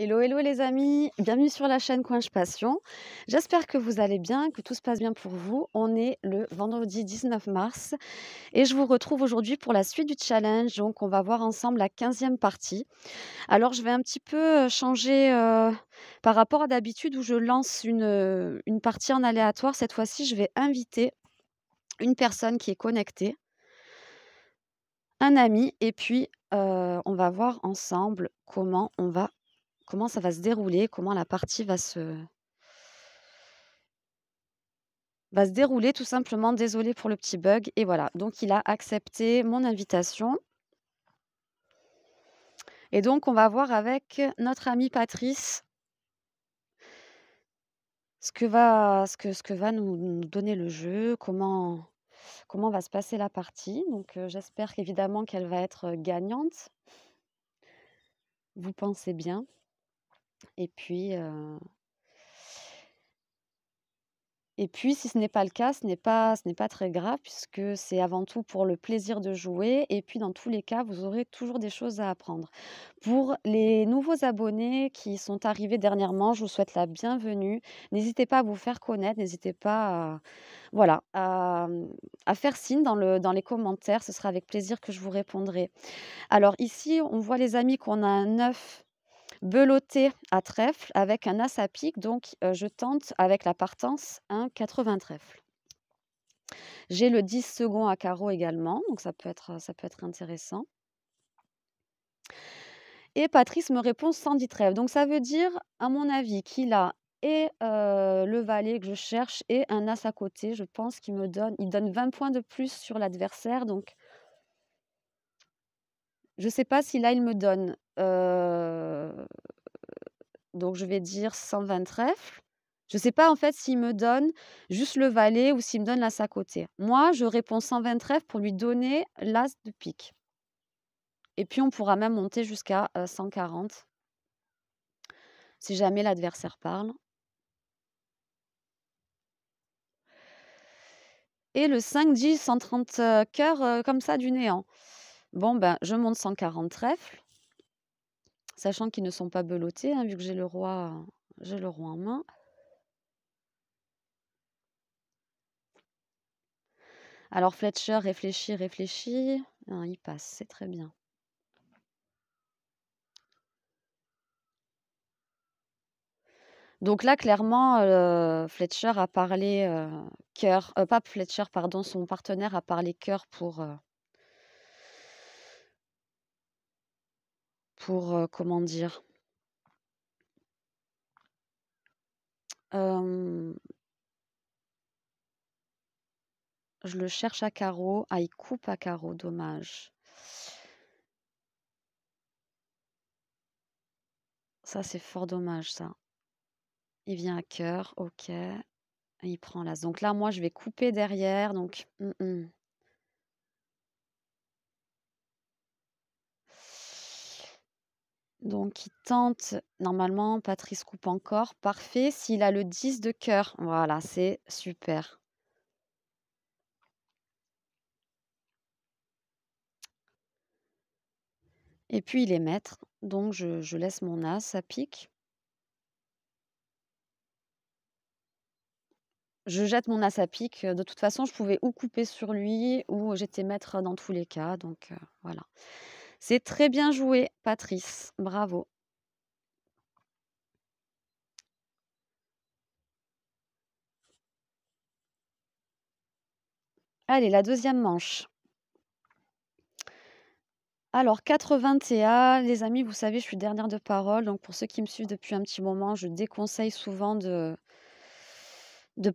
Hello, hello les amis, bienvenue sur la chaîne Coinche Passion. J'espère que vous allez bien, que tout se passe bien pour vous. On est le vendredi 19 mars et je vous retrouve aujourd'hui pour la suite du challenge. Donc on va voir ensemble la 15e partie. Alors je vais un petit peu euh, changer euh, par rapport à d'habitude où je lance euh, une, partie en aléatoire. Cette fois-ci, je vais inviter une personne qui est connectée, un ami, et puis on va voir ensemble comment on va comment ça va se dérouler, comment la partie va se, va se dérouler tout simplement. Désolé pour le petit bug. Et voilà, donc il a accepté mon invitation. Et donc on va voir avec notre amie Patrice ce que va, ce que, ce que va nous, donner le jeu, comment, comment va se passer la partie. Donc euh, j'espère évidemment qu'elle va être euh, gagnante. Vous pensez bien. Et puis, euh, et puis, si ce n'est pas le cas, ce n'est pas, pas très grave puisque c'est avant tout pour le plaisir de jouer. Et puis, dans tous les cas, vous aurez toujours des choses à apprendre. Pour les nouveaux abonnés qui sont arrivés dernièrement, je vous souhaite la bienvenue. N'hésitez pas à vous faire connaître, n'hésitez pas à, voilà, à, faire signe dans, le, dans les commentaires. Ce sera avec plaisir que je vous répondrai. Alors ici, on voit les amis qu'on a un 9 Beloté à trèfle avec un as à pique, donc euh, je tente avec la partance un 80 trèfle. J'ai le 10 secondes à carreau également, donc ça peut être, ça peut être intéressant. Et Patrice me répond 110 trèfles. Donc ça veut dire, à mon avis, qu'il a et euh, le valet que je cherche et un as à côté. Je pense qu'il me donne, il donne 20 points de plus sur l'adversaire. Donc je ne sais pas si là il me donne euh, donc je vais dire 120 trèfles. Je ne sais pas en fait s'il me donne juste le valet ou s'il me donne l'as à côté. Moi, je réponds 120 trèfles pour lui donner l'as de pique. Et puis on pourra même monter jusqu'à 140 euh, si jamais l'adversaire parle. Et le 5 dit 130 euh, cœurs comme ça du néant. Bon, ben, je monte 140 trèfles sachant qu'ils ne sont pas belottés, hein, vu que j'ai le roi, j'ai le roi en main. Alors Fletcher réfléchit, réfléchit. Hein, il passe, c'est très bien. Donc là, clairement, euh, Fletcher a parlé euh, cœur, euh, pas Fletcher, pardon, son partenaire a parlé cœur pour pour, euh, comment dire, je le cherche à carreau, à ah, il coupe à carreau, dommage. Ça c'est fort dommage ça. Il vient à cœur, ok. Il prend l'as. Donc là, moi, je vais couper derrière. Donc, mm, mm. Donc, il tente normalement. Patrice coupe encore. Parfait. S'il a le 10 de cœur, voilà, c'est super. Et puis il est maître, donc je, laisse mon as, à pique. Je jette mon as à pique. De toute façon, je pouvais ou couper sur lui ou j'étais maître dans tous les cas. Donc euh, voilà. C'est très bien joué, Patrice. Bravo. Allez, la deuxième manche. Alors, 4-20-TA. les amis, vous savez, je suis dernière de parole. Donc, pour ceux qui me suivent depuis un petit moment, je déconseille souvent de,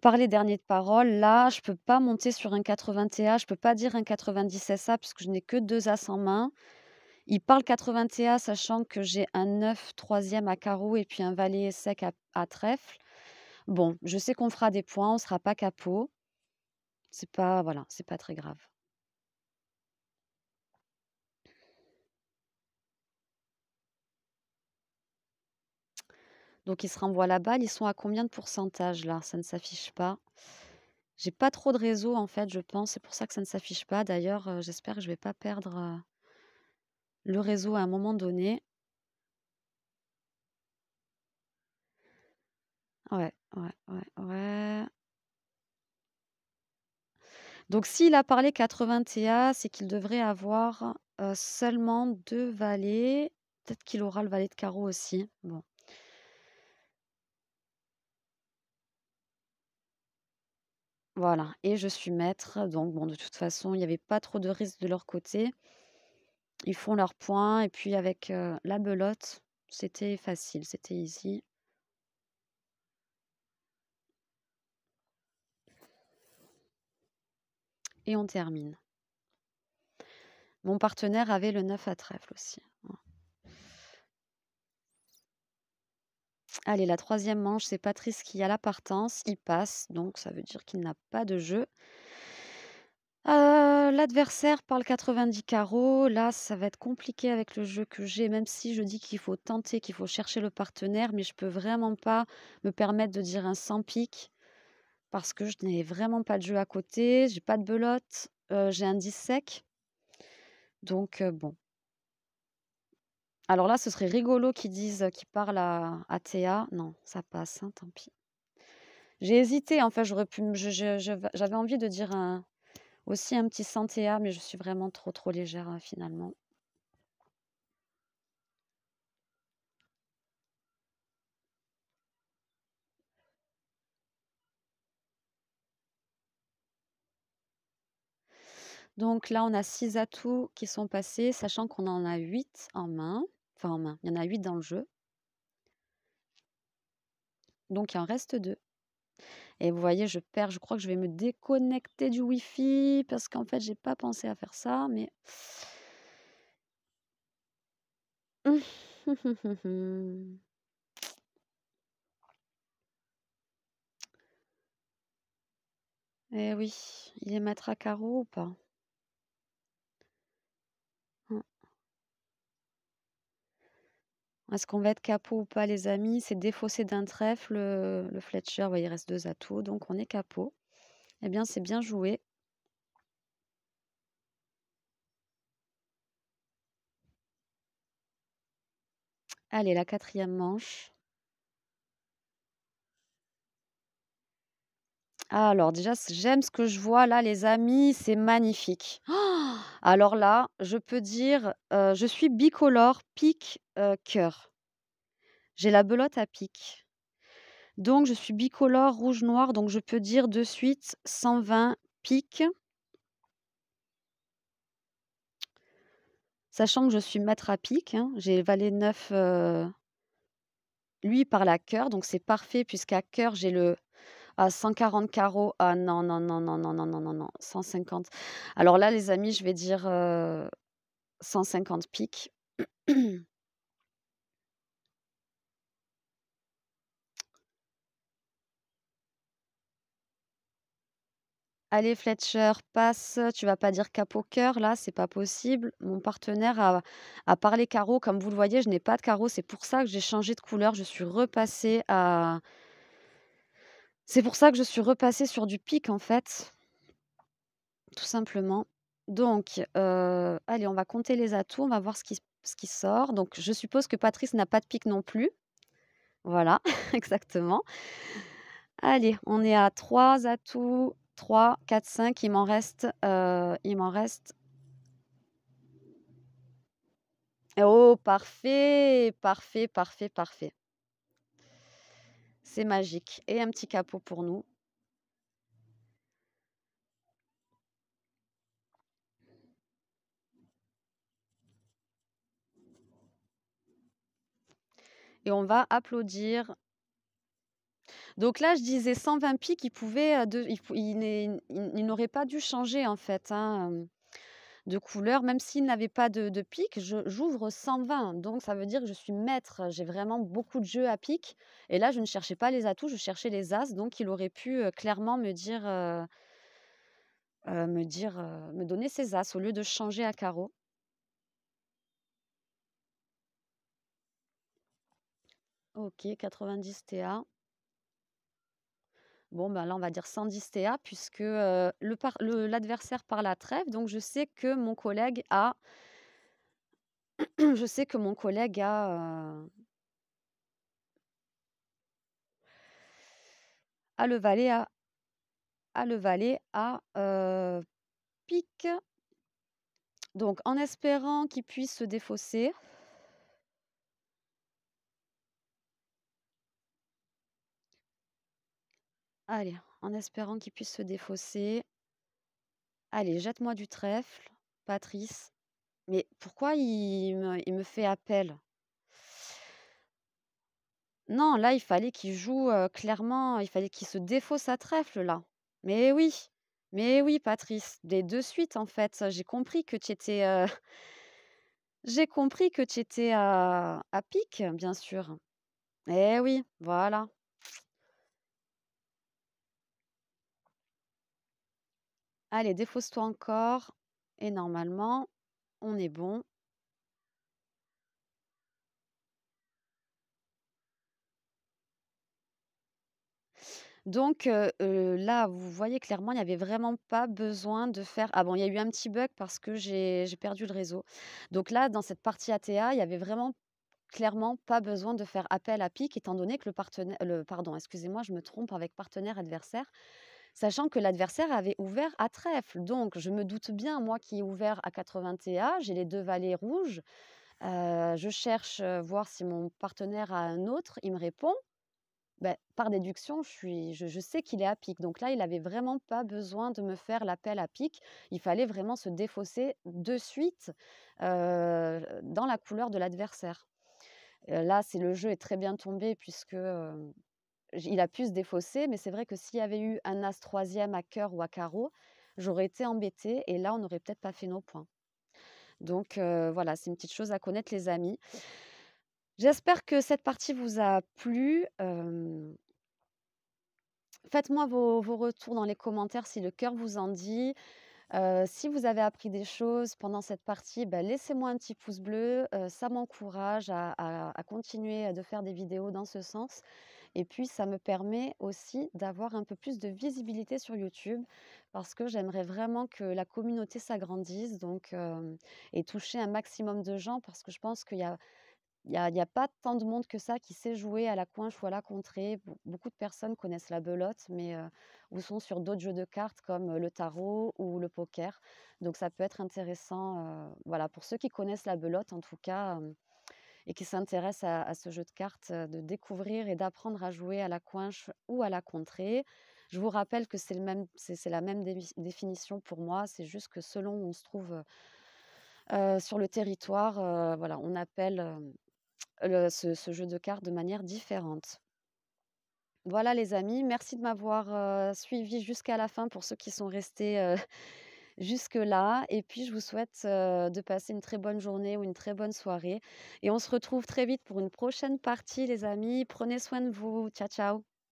parler dernier de parole. Là, je ne peux pas monter sur un 81A, je ne peux pas dire un 97A puisque je n'ai que deux As en main. Il parle 81, sachant que j'ai un 9 troisième à carreau et puis un valet sec à, trèfle. Bon, je sais qu'on fera des points, on sera pas capot. C'est pas voilà, c'est pas très grave. Donc il se renvoie la balle. Ils sont à combien de pourcentage là Ça ne s'affiche pas. J'ai pas trop de réseau en fait, je pense. C'est pour ça que ça ne s'affiche pas. D'ailleurs, euh, j'espère que je vais pas perdre. Euh, le réseau à un moment donné. Ouais, ouais, ouais, ouais. Donc s'il a parlé 80 TA, c'est qu'il devrait avoir euh, seulement deux valets. Peut-être qu'il aura le valet de carreau aussi. Bon. Voilà, et je suis maître, donc bon, de toute façon, il n'y avait pas trop de risques de leur côté ils font leurs points et puis avec la belote, c'était facile, c'était easy. Et on termine. Mon partenaire avait le 9 à trèfle aussi. Hein. Allez, la troisième manche, c'est Patrice qui a la partance. Il passe, donc ça veut dire qu'il n'a pas de jeu. Euh, l'adversaire parle 90 carreaux. Là, ça va être compliqué avec le jeu que j'ai, même si je dis qu'il faut tenter, qu'il faut chercher le partenaire, mais je peux vraiment pas me permettre de dire un sans pique parce que je n'ai vraiment pas de jeu à côté, j'ai pas de belote, euh, j'ai un 10 sec. Donc euh, bon. Alors là, ce serait rigolo qu'ils disent, qu'ils parlent à Théa. Non, ça passe, hein, tant pis. J'ai hésité, en fait, j'avais envie de dire un aussi un petit Santéa, mais je suis vraiment trop trop légère hein, finalement. Donc là, on a six atouts qui sont passés, sachant qu'on en a 8 en main. Enfin, en main, il y en a 8 dans le jeu. Donc il en reste deux. Et vous voyez, je perds, je crois que je vais me déconnecter du Wi-Fi parce qu'en fait, j'ai pas pensé à faire ça, mais... Eh oui, il est matraque à ou pas Est-ce qu'on va être capot ou pas, les amis C'est défaussé d'un trèfle. Euh, le Fletcher, bah, il reste deux atouts, donc on est capot. Eh bien, c'est bien joué. Allez, la quatrième manche. Ah, alors déjà, j'aime ce que je vois là, les amis, c'est magnifique. Oh alors là, je peux dire, je suis bicolore, pique, cœur. J'ai la belote à pique. Donc, je suis bicolore, rouge, noir. Donc, je peux dire de suite 120 pique. Sachant que je suis maître à pique, hein, j'ai valet 9, lui, par la cœur. Donc, c'est parfait, puisqu'à cœur, j'ai le à 140 carreaux. Ah non, non, non, non, non, non, non, non, non, 150. Alors là, les amis, je vais dire 150 euh, piques. Allez Fletcher, passe, tu vas pas dire cap au cœur, là, c'est pas possible. Mon partenaire a, a, parlé carreau, comme vous le voyez, je n'ai pas de carreau, c'est pour ça que j'ai changé de couleur, je suis repassée à, c'est pour ça que je suis repassée sur du pic en fait. Tout simplement. Donc, allez, on va compter les atouts, on va voir ce qui, sort. Donc, je suppose que Patrice n'a pas de pic non plus. Voilà, exactement. Allez, on est à trois atouts, 3, 4, 5. Il m'en reste, il m'en reste. Oh, parfait, parfait, parfait, parfait. C'est magique. Et un petit capot pour nous. Et on va applaudir donc là, je disais 120 pics, euh, il, pouvait, il n'aurait pas dû changer en fait. Hein, euh de couleur, même s'il n'avait pas de, de pique, j'ouvre 120. Donc ça veut dire que je suis maître. J'ai vraiment beaucoup de jeux à pic. Et là, je ne cherchais pas les atouts, je cherchais les as. Donc il aurait pu euh, clairement me dire, euh, euh, me, dire me donner ses as au lieu de changer à carreau. Ok, 90 TA. Bon, ben là, on va dire 110 TA, puisque l'adversaire par, trêve. Donc, je sais que mon collègue a. je sais que mon collègue a. a le valet à. a le valet à. pique. Donc, en espérant qu'il puisse se défausser. Allez, en espérant qu'il puisse se défausser. Allez, jette-moi du trèfle, Patrice. Mais pourquoi il me, fait appel Non, là, il fallait qu'il joue euh, clairement, il fallait qu'il se défausse à trèfle, là. Mais oui, mais oui, Patrice, des deux suites, en fait. J'ai compris que tu étais... Euh, j'ai compris que tu étais à, à pic, bien sûr. Eh oui, voilà. Allez, défausse-toi encore. Et normalement, on est bon. Donc euh, euh, là, vous voyez clairement, il n'y avait vraiment pas besoin de faire. Ah bon, il y a eu un petit bug parce que j'ai perdu le réseau. Donc là, dans cette partie ATA, il n'y avait vraiment clairement pas besoin de faire appel à PIC, étant donné que le partenaire. Le, pardon, excusez-moi, je me trompe avec partenaire adversaire sachant que l'adversaire avait ouvert à trèfle. Donc, je me doute bien, moi qui ai ouvert à 80 TA, j'ai les deux valets rouges. Euh, je cherche à euh, voir si mon partenaire a un autre. Il me répond. Ben, par déduction, je, sais qu'il est à pic Donc là, il n'avait vraiment pas besoin de me faire l'appel à pic Il fallait vraiment se défausser de suite euh, dans la couleur de l'adversaire. Là, c'est le jeu est très bien tombé puisque il a pu se défausser, mais c'est vrai que s'il y avait eu un as troisième à cœur ou à carreau, j'aurais été embêtée et là, on n'aurait peut-être pas fait nos points. Donc voilà, c'est une petite chose à connaître, les amis. J'espère que cette partie vous a plu. Faites-moi vos, retours dans les commentaires si le cœur vous en dit. si vous avez appris des choses pendant cette partie, bah, laissez-moi un petit pouce bleu. ça m'encourage à, à, continuer de faire des vidéos dans ce sens. Et puis, ça me permet aussi d'avoir un peu plus de visibilité sur YouTube parce que j'aimerais vraiment que la communauté s'agrandisse donc, et toucher un maximum de gens parce que je pense qu'il y a il n'y a, a, pas tant de monde que ça qui sait jouer à la coinche ou à la contrée. Beaucoup de personnes connaissent la belote, mais ou sont sur d'autres jeux de cartes comme le tarot ou le poker. Donc ça peut être intéressant, voilà, pour ceux qui connaissent la belote en tout cas, et qui s'intéresse à, ce jeu de cartes, de découvrir et d'apprendre à jouer à la coinche ou à la contrée. Je vous rappelle que c'est la même définition pour moi, c'est juste que selon où on se trouve sur le territoire, voilà, on appelle ce, jeu de cartes de manière différente. Voilà les amis, merci de m'avoir suivi jusqu'à la fin pour ceux qui sont restés jusque-là. Et puis, je vous souhaite de passer une très bonne journée ou une très bonne soirée. Et on se retrouve très vite pour une prochaine partie, les amis. Prenez soin de vous. Ciao, ciao.